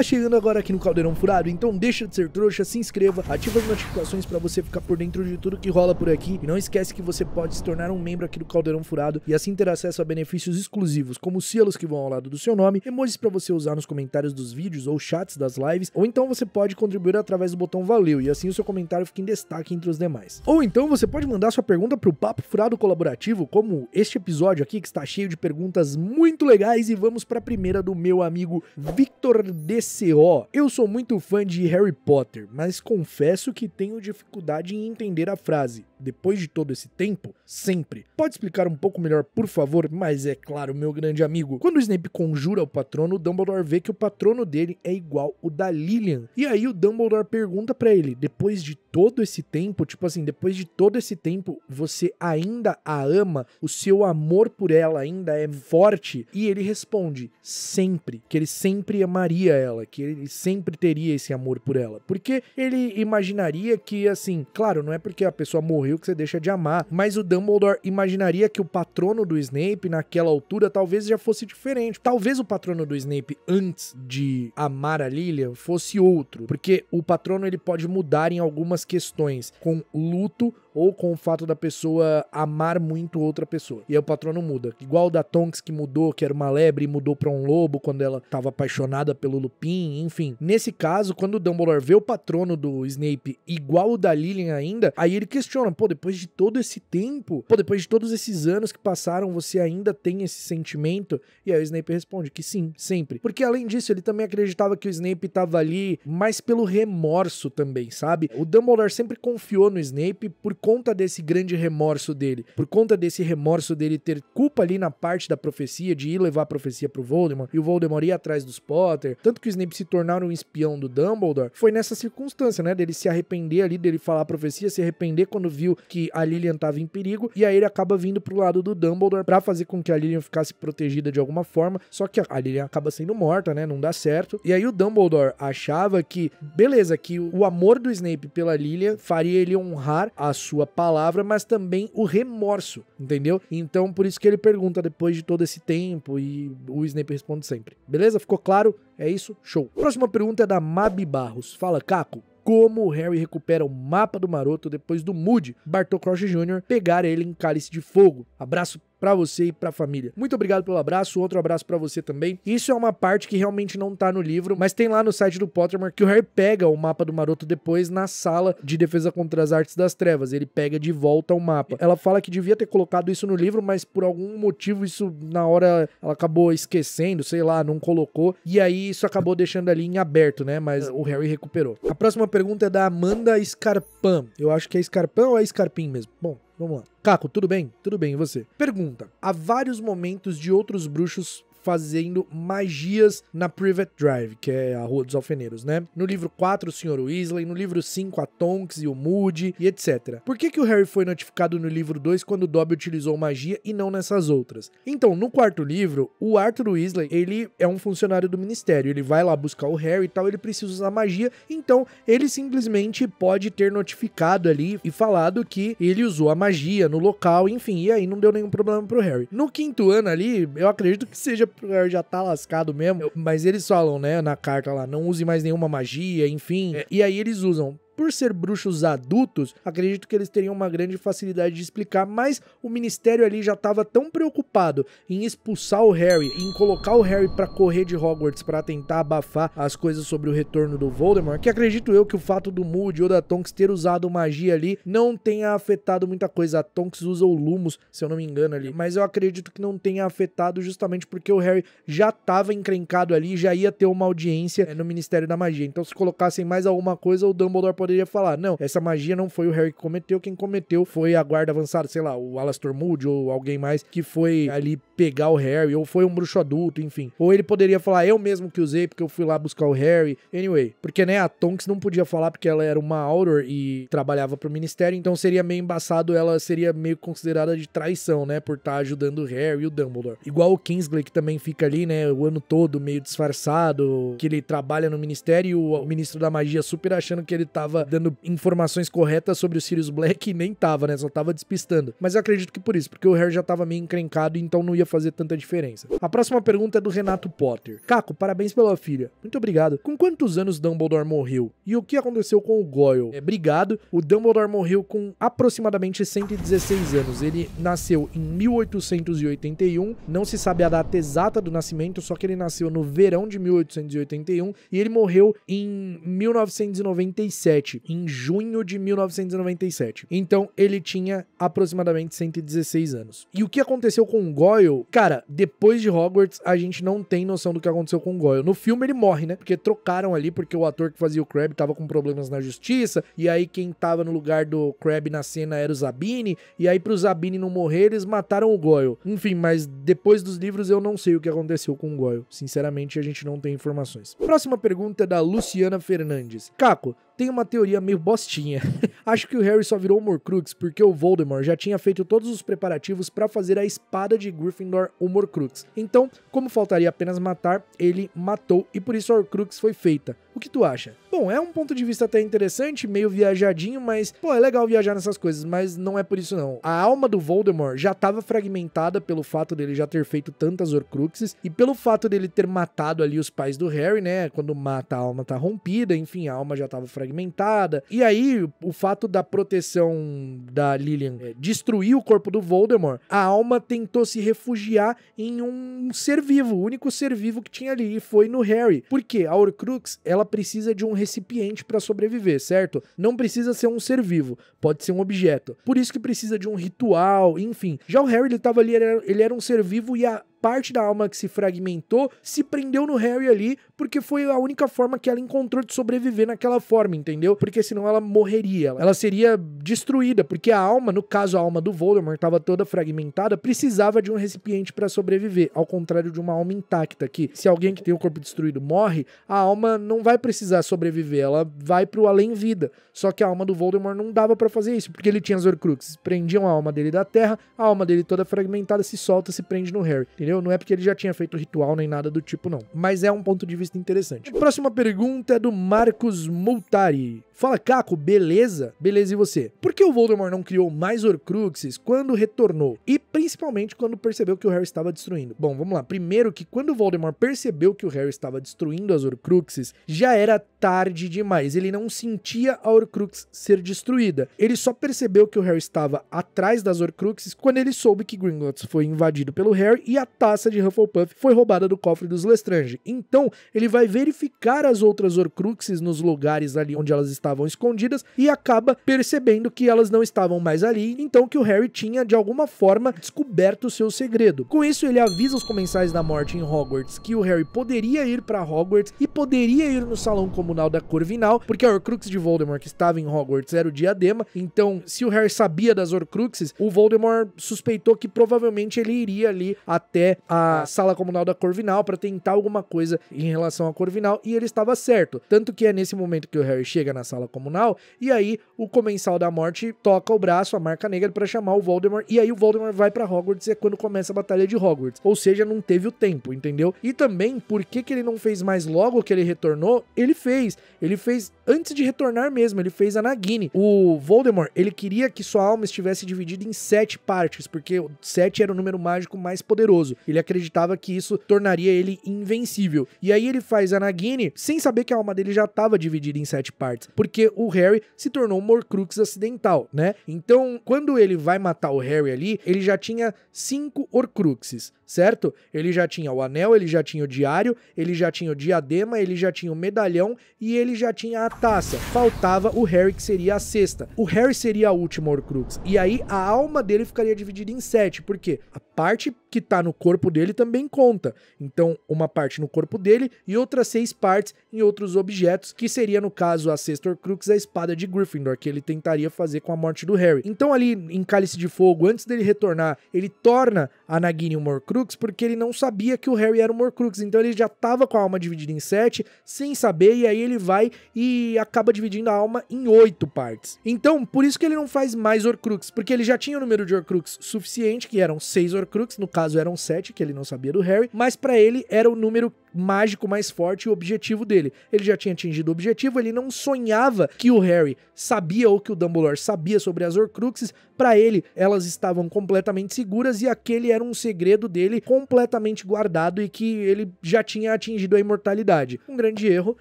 Tá chegando agora aqui no Caldeirão Furado, então deixa de ser trouxa, se inscreva, ativa as notificações para você ficar por dentro de tudo que rola por aqui. E não esquece que você pode se tornar um membro aqui do Caldeirão Furado e assim ter acesso a benefícios exclusivos, como selos que vão ao lado do seu nome, emojis para você usar nos comentários dos vídeos ou chats das lives, ou então você pode contribuir através do botão valeu e assim o seu comentário fica em destaque entre os demais. Ou então você pode mandar sua pergunta pro Papo Furado Colaborativo, como este episódio aqui que está cheio de perguntas muito legais e vamos para a primeira do meu amigo Victor Des. DCO, eu sou muito fã de Harry Potter, mas confesso que tenho dificuldade em entender a frase depois de todo esse tempo? Sempre. Pode explicar um pouco melhor, por favor? Mas é claro, meu grande amigo. Quando o Snape conjura o patrono, o Dumbledore vê que o patrono dele é igual o da Lillian. E aí o Dumbledore pergunta para ele: depois de todo esse tempo, tipo assim, depois de todo esse tempo, você ainda a ama? O seu amor por ela ainda é forte? E ele responde: sempre, que ele sempre amaria ela, que ele sempre teria esse amor por ela. Porque ele imaginaria que, assim, claro, não é porque a pessoa morreu Will que você deixa de amar. Mas o Dumbledore imaginaria que o patrono do Snape naquela altura talvez já fosse diferente. Talvez o patrono do Snape antes de amar a Lilian, fosse outro, porque o patrono ele pode mudar em algumas questões com luto ou com o fato da pessoa amar muito outra pessoa. E aí o patrono muda. Igual o da Tonks que mudou, que era uma lebre e mudou para um lobo quando ela estava apaixonada pelo Lupin, enfim. Nesse caso, quando o Dumbledore vê o patrono do Snape igual o da Lillian ainda, aí ele questiona, pô, depois de todo esse tempo, pô, depois de todos esses anos que passaram, você ainda tem esse sentimento? E aí o Snape responde que sim, sempre. Porque além disso, ele também acreditava que o Snape estava ali mais pelo remorso também, sabe? O Dumbledore sempre confiou no Snape por conta desse grande remorso dele, por conta desse remorso dele ter culpa ali na parte da profecia, de ir levar a profecia pro Voldemort, e o Voldemort ir atrás dos Potter, tanto que o Snape se tornar um espião do Dumbledore, foi nessa circunstância, né? Dele se arrepender ali, dele falar a profecia, se arrepender quando viu que a Lilian tava em perigo, e aí ele acaba vindo pro lado do Dumbledore para fazer com que a Lilian ficasse protegida de alguma forma, só que a Lilian acaba sendo morta, né? Não dá certo. E aí o Dumbledore achava que, beleza, que o amor do Snape pela Lilian faria ele honrar a sua sua palavra, mas também o remorso, entendeu? Então, por isso que ele pergunta depois de todo esse tempo e o Snape responde sempre. Beleza? Ficou claro? É isso? Show. Próxima pergunta é da Mabi Barros. Fala, Caco como o Harry recupera o mapa do maroto depois do Moody, Bartol Crouch Jr., pegar ele em Cálice de Fogo. Abraço para você e para a família. Muito obrigado pelo abraço, outro abraço para você também. Isso é uma parte que realmente não tá no livro, mas tem lá no site do Pottermore que o Harry pega o mapa do Maroto depois na sala de defesa contra as artes das trevas. Ele pega de volta o mapa. Ela fala que devia ter colocado isso no livro, mas por algum motivo isso na hora ela acabou esquecendo, sei lá, não colocou. E aí isso acabou deixando ali em aberto, né? Mas o Harry recuperou. A próxima pergunta é da Amanda Scarpan. Eu acho que é Scarpan ou é Scarpin mesmo? Bom, Vamos lá. Caco, tudo bem? Tudo bem, e você? Pergunta. Há vários momentos de outros bruxos fazendo magias na Private Drive, que é a Rua dos Alfeneiros, né? No livro 4, o Sr. Weasley, no livro 5, a Tonks e o Moody, e etc. Por que, que o Harry foi notificado no livro 2 quando o Dobby utilizou magia e não nessas outras? Então, no quarto livro, o Arthur Weasley, ele é um funcionário do Ministério, ele vai lá buscar o Harry e tal, ele precisa usar magia, então ele simplesmente pode ter notificado ali e falado que ele usou a magia no local, enfim, e aí não deu nenhum problema pro Harry. No quinto ano ali, eu acredito que seja já tá lascado mesmo. Mas eles falam, né, na carta lá, não use mais nenhuma magia, enfim. É. E aí eles usam por ser bruxos adultos, acredito que eles teriam uma grande facilidade de explicar, mas o ministério ali já estava tão preocupado em expulsar o Harry, em colocar o Harry para correr de Hogwarts para tentar abafar as coisas sobre o retorno do Voldemort, que acredito eu que o fato do Moody ou da Tonks ter usado magia ali não tenha afetado muita coisa. A Tonks usa o Lumos, se eu não me engano ali, mas eu acredito que não tenha afetado justamente porque o Harry já estava encrencado ali, já ia ter uma audiência é, no Ministério da Magia. Então se colocassem mais alguma coisa, o Dumbledore poderia poderia falar, não, essa magia não foi o Harry que cometeu, quem cometeu foi a guarda avançada, sei lá, o Alastor Moody ou alguém mais que foi ali pegar o Harry, ou foi um bruxo adulto, enfim. Ou ele poderia falar, eu mesmo que usei porque eu fui lá buscar o Harry. Anyway, porque né, a Tonks não podia falar porque ela era uma Auror e trabalhava pro ministério, então seria meio embaçado, ela seria meio considerada de traição, né, por estar tá ajudando o Harry e o Dumbledore. Igual o Kingsley que também fica ali, né, o ano todo meio disfarçado, que ele trabalha no ministério e o ministro da magia super achando que ele tava dando informações corretas sobre o Sirius Black e nem tava, né? Só tava despistando. Mas eu acredito que por isso, porque o Harry já tava meio encrencado, então não ia fazer tanta diferença. A próxima pergunta é do Renato Potter. Caco, parabéns pela filha. Muito obrigado. Com quantos anos Dumbledore morreu? E o que aconteceu com o Goyle? É, obrigado. O Dumbledore morreu com aproximadamente 116 anos. Ele nasceu em 1881. Não se sabe a data exata do nascimento, só que ele nasceu no verão de 1881 e ele morreu em 1997 em junho de 1997. Então ele tinha aproximadamente 116 anos. E o que aconteceu com o Goyle? Cara, depois de Hogwarts, a gente não tem noção do que aconteceu com o Goyle. No filme ele morre, né? Porque trocaram ali, porque o ator que fazia o Crab tava com problemas na justiça, e aí quem tava no lugar do Crab na cena era o Zabini, e aí pro Zabini não morrer, eles mataram o Goyle. Enfim, mas depois dos livros eu não sei o que aconteceu com o Goyle. Sinceramente, a gente não tem informações. Próxima pergunta é da Luciana Fernandes. Caco, tem uma teoria meio bostinha. Acho que o Harry só virou Horcrux porque o Voldemort já tinha feito todos os preparativos para fazer a espada de Gryffindor Horcrux. Então, como faltaria apenas matar, ele matou e por isso a Horcrux foi feita. O que tu acha? Bom, é um ponto de vista até interessante, meio viajadinho, mas, pô, é legal viajar nessas coisas, mas não é por isso não. A alma do Voldemort já estava fragmentada pelo fato dele já ter feito tantas Horcruxes e pelo fato dele ter matado ali os pais do Harry, né? Quando mata, a alma tá rompida, enfim, a alma já estava fragmentada. E aí, o fato da proteção da Lillian é, destruir o corpo do Voldemort, a alma tentou se refugiar em um ser vivo, o único ser vivo que tinha ali, e foi no Harry. Porque a Horcrux, ela precisa de um recipiente para sobreviver, certo? Não precisa ser um ser vivo, pode ser um objeto. Por isso que precisa de um ritual, enfim. Já o Harry, ele tava ali, ele era, ele era um ser vivo e a parte da alma que se fragmentou se prendeu no Harry ali, porque foi a única forma que ela encontrou de sobreviver naquela forma, entendeu? Porque senão ela morreria, ela seria destruída, porque a alma, no caso a alma do Voldemort, estava toda fragmentada, precisava de um recipiente para sobreviver, ao contrário de uma alma intacta que se alguém que tem o corpo destruído morre, a alma não vai precisar sobreviver, ela vai pro além vida. Só que a alma do Voldemort não dava para fazer isso, porque ele tinha as Horcruxes, prendiam a alma dele da terra, a alma dele toda fragmentada se solta, se prende no Harry, entendeu? entendeu? Não é porque ele já tinha feito ritual nem nada do tipo, não. Mas é um ponto de vista interessante. A próxima pergunta é do Marcos Multari. Fala, Caco, beleza? Beleza e você? Por que o Voldemort não criou mais Horcruxes quando retornou? E principalmente quando percebeu que o Harry estava destruindo? Bom, vamos lá. Primeiro que quando o Voldemort percebeu que o Harry estava destruindo as Horcruxes, já era tarde demais. Ele não sentia a Horcrux ser destruída. Ele só percebeu que o Harry estava atrás das Horcruxes quando ele soube que Gringotts foi invadido pelo Harry e a taça de Hufflepuff foi roubada do cofre dos Lestrange. Então, ele vai verificar as outras Horcruxes nos lugares ali onde elas estavam estavam escondidas e acaba percebendo que elas não estavam mais ali, então que o Harry tinha de alguma forma descoberto o seu segredo. Com isso, ele avisa os comensais da morte em Hogwarts que o Harry poderia ir para Hogwarts e poderia ir no salão comunal da Corvinal, porque a Horcrux de Voldemort que estava em Hogwarts era o diadema, então se o Harry sabia das Horcruxes, o Voldemort suspeitou que provavelmente ele iria ali até a sala comunal da Corvinal para tentar alguma coisa em relação à Corvinal e ele estava certo. Tanto que é nesse momento que o Harry chega na sala sala comunal, e aí o Comensal da Morte toca o braço, a marca negra, para chamar o Voldemort, e aí o Voldemort vai para Hogwarts, e é quando começa a Batalha de Hogwarts. Ou seja, não teve o tempo, entendeu? E também, por que, que ele não fez mais logo que ele retornou? Ele fez. Ele fez antes de retornar mesmo, ele fez a Nagini. O Voldemort, ele queria que sua alma estivesse dividida em sete partes, porque sete era o número mágico mais poderoso. Ele acreditava que isso tornaria ele invencível. E aí ele faz a Nagini sem saber que a alma dele já estava dividida em sete partes. Porque porque o Harry se tornou um Horcrux acidental, né? Então, quando ele vai matar o Harry ali, ele já tinha cinco Horcruxes certo? Ele já tinha o anel, ele já tinha o diário, ele já tinha o diadema, ele já tinha o medalhão e ele já tinha a taça. Faltava o Harry, que seria a sexta. O Harry seria a última Horcrux. E aí a alma dele ficaria dividida em sete, porque a parte que tá no corpo dele também conta. Então, uma parte no corpo dele e outras seis partes em outros objetos, que seria, no caso, a sexta Horcrux, a espada de Gryffindor, que ele tentaria fazer com a morte do Harry. Então, ali em Cálice de Fogo, antes dele retornar, ele torna a Nagini uma Horcrux, Horcrux porque ele não sabia que o Harry era um Horcrux, então ele já tava com a alma dividida em sete, sem saber, e aí ele vai e acaba dividindo a alma em oito partes. Então, por isso que ele não faz mais Horcrux, porque ele já tinha o número de Horcrux suficiente, que eram seis Horcrux, no caso eram sete, que ele não sabia do Harry, mas para ele era o número mágico mais forte e o objetivo dele. Ele já tinha atingido o objetivo, ele não sonhava que o Harry sabia ou que o Dumbledore sabia sobre as Horcruxes. Para ele, elas estavam completamente seguras e aquele era um segredo dele completamente guardado e que ele já tinha atingido a imortalidade. Um grande erro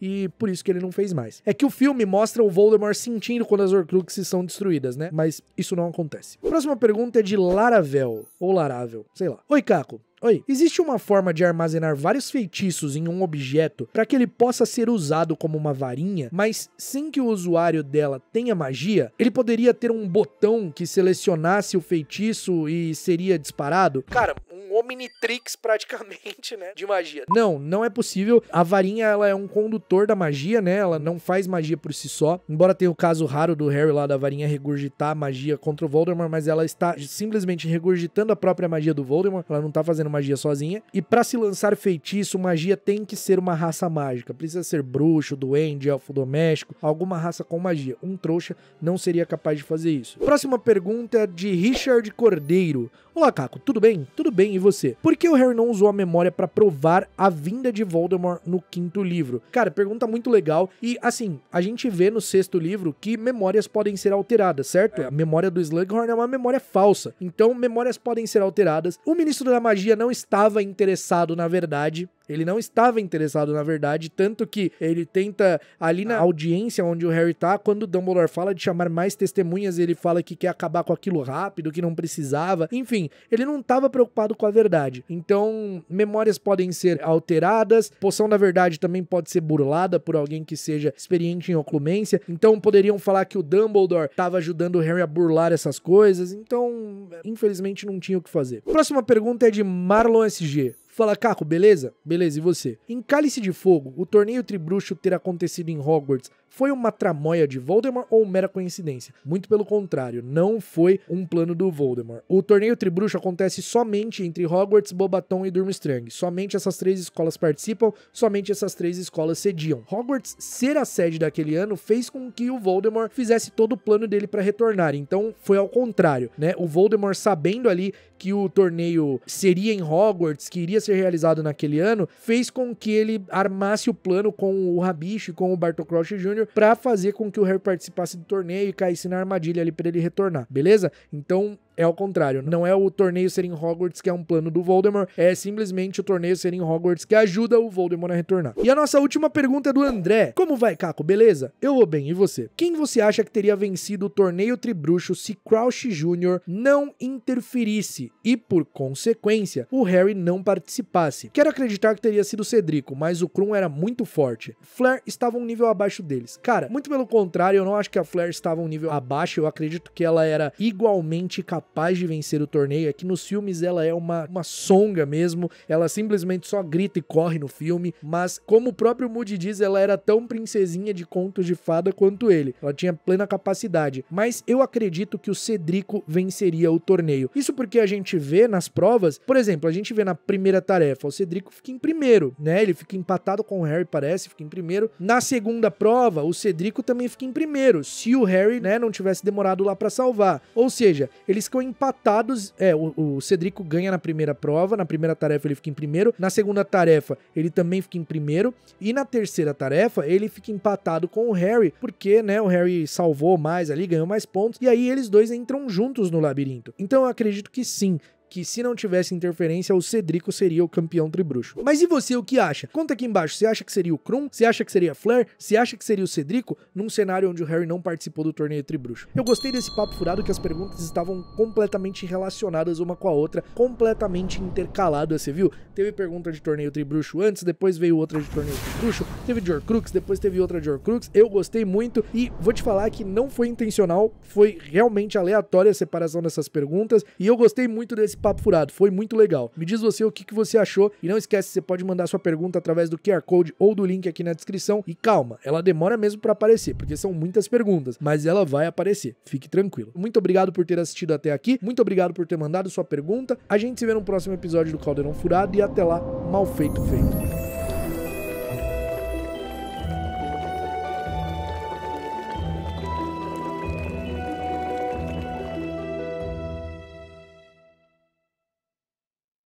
e por isso que ele não fez mais. É que o filme mostra o Voldemort sentindo quando as Horcruxes são destruídas, né? Mas isso não acontece. A próxima pergunta é de Laravel ou Laravel, sei lá. Oi, Caco. Oi, existe uma forma de armazenar vários feitiços em um objeto para que ele possa ser usado como uma varinha, mas sem que o usuário dela tenha magia? Ele poderia ter um botão que selecionasse o feitiço e seria disparado? Cara, um Omnitrix praticamente, né, de magia. Não, não é possível. A varinha, ela é um condutor da magia, né? Ela não faz magia por si só. Embora tenha o caso raro do Harry lá da varinha regurgitar magia contra o Voldemort, mas ela está simplesmente regurgitando a própria magia do Voldemort. Ela não tá fazendo magia sozinha. E para se lançar feitiço, magia tem que ser uma raça mágica. Precisa ser bruxo, duende, elfo doméstico, alguma raça com magia. Um trouxa não seria capaz de fazer isso. Próxima pergunta é de Richard Cordeiro. Olá, Caco, tudo bem? Tudo bem, e você? Por que o Harry não usou a memória para provar a vinda de Voldemort no quinto livro? Cara, pergunta muito legal. E, assim, a gente vê no sexto livro que memórias podem ser alteradas, certo? A memória do Slughorn é uma memória falsa. Então, memórias podem ser alteradas. O Ministro da Magia não estava interessado, na verdade, ele não estava interessado, na verdade, tanto que ele tenta, ali na audiência onde o Harry tá, quando o Dumbledore fala de chamar mais testemunhas, ele fala que quer acabar com aquilo rápido, que não precisava. Enfim, ele não estava preocupado com a verdade. Então, memórias podem ser alteradas, poção da verdade também pode ser burlada por alguém que seja experiente em oclumência. Então, poderiam falar que o Dumbledore estava ajudando o Harry a burlar essas coisas. Então, infelizmente, não tinha o que fazer. Próxima pergunta é de Marlon SG. Fala, Caco, beleza? Beleza, e você? Em Cálice de Fogo, o torneio tribruxo ter acontecido em Hogwarts foi uma tramóia de Voldemort ou mera coincidência? Muito pelo contrário, não foi um plano do Voldemort. O torneio Tribruxo acontece somente entre Hogwarts, Bobaton e Durmstrang. Somente essas três escolas participam, somente essas três escolas cediam. Hogwarts ser a sede daquele ano fez com que o Voldemort fizesse todo o plano dele para retornar. Então foi ao contrário, né? O Voldemort sabendo ali que o torneio seria em Hogwarts, que iria ser realizado naquele ano, fez com que ele armasse o plano com o Rabicho e com o Bartocroft Jr Jr. para fazer com que o Harry participasse do torneio e caísse na armadilha ali para ele retornar, beleza? Então é ao contrário. Não é o torneio ser em Hogwarts que é um plano do Voldemort, é simplesmente o torneio ser em Hogwarts que ajuda o Voldemort a retornar. E a nossa última pergunta é do André. Como vai, Caco? Beleza? Eu vou bem, e você? Quem você acha que teria vencido o torneio Tribruxo se Crouch Jr. não interferisse e, por consequência, o Harry não participasse? Quero acreditar que teria sido o Cedrico, mas o Krum era muito forte. Flair estava um nível abaixo deles. Cara, muito pelo contrário, eu não acho que a Flair estava um nível abaixo, eu acredito que ela era igualmente capaz capaz de vencer o torneio. Aqui é nos filmes ela é uma, uma songa mesmo, ela simplesmente só grita e corre no filme, mas como o próprio Moody diz, ela era tão princesinha de contos de fada quanto ele. Ela tinha plena capacidade, mas eu acredito que o Cedrico venceria o torneio. Isso porque a gente vê nas provas, por exemplo, a gente vê na primeira tarefa, o Cedrico fica em primeiro, né? Ele fica empatado com o Harry, parece, fica em primeiro. Na segunda prova, o Cedrico também fica em primeiro, se o Harry, né, não tivesse demorado lá para salvar. Ou seja, eles empatados. É, o, o Cedrico ganha na primeira prova, na primeira tarefa ele fica em primeiro, na segunda tarefa ele também fica em primeiro, e na terceira tarefa ele fica empatado com o Harry, porque, né, o Harry salvou mais ali, ganhou mais pontos, e aí eles dois entram juntos no labirinto. Então eu acredito que sim, que se não tivesse interferência, o Cedrico seria o campeão tribruxo. Mas e você, o que acha? Conta aqui embaixo. Você acha que seria o Krum? Você acha que seria Flair? Você acha que seria o Cedrico? Num cenário onde o Harry não participou do torneio tribruxo. Eu gostei desse papo furado que as perguntas estavam completamente relacionadas uma com a outra, completamente intercaladas, você viu? Teve pergunta de torneio tribruxo antes, depois veio outra de torneio tribruxo, teve de Orcrux, depois teve outra de Orcrux. Eu gostei muito e vou te falar que não foi intencional, foi realmente aleatória a separação dessas perguntas e eu gostei muito desse papo furado. Foi muito legal. Me diz você o que, que você achou e não esquece, você pode mandar sua pergunta através do QR Code ou do link aqui na descrição. E calma, ela demora mesmo para aparecer, porque são muitas perguntas, mas ela vai aparecer. Fique tranquilo. Muito obrigado por ter assistido até aqui. Muito obrigado por ter mandado sua pergunta. A gente se vê no próximo episódio do Caldeirão Furado e até lá, mal feito feito.